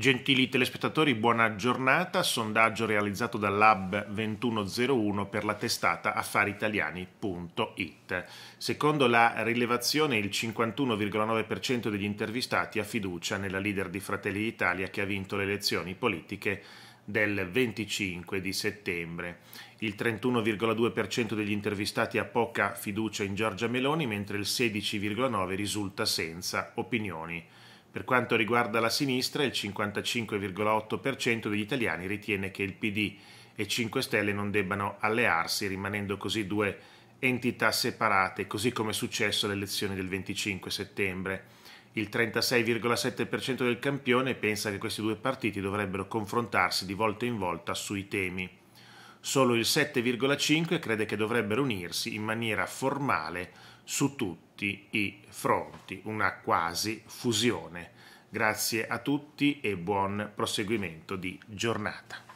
Gentili telespettatori, buona giornata. Sondaggio realizzato dall'Hub 2101 per la testata affariitaliani.it. Secondo la rilevazione, il 51,9% degli intervistati ha fiducia nella leader di Fratelli d'Italia che ha vinto le elezioni politiche del 25 di settembre. Il 31,2% degli intervistati ha poca fiducia in Giorgia Meloni, mentre il 16,9% risulta senza opinioni per quanto riguarda la sinistra, il 55,8% degli italiani ritiene che il PD e 5 Stelle non debbano allearsi, rimanendo così due entità separate, così come è successo alle elezioni del 25 settembre. Il 36,7% del campione pensa che questi due partiti dovrebbero confrontarsi di volta in volta sui temi solo il 7,5 crede che dovrebbero unirsi in maniera formale su tutti i fronti, una quasi fusione. Grazie a tutti e buon proseguimento di giornata.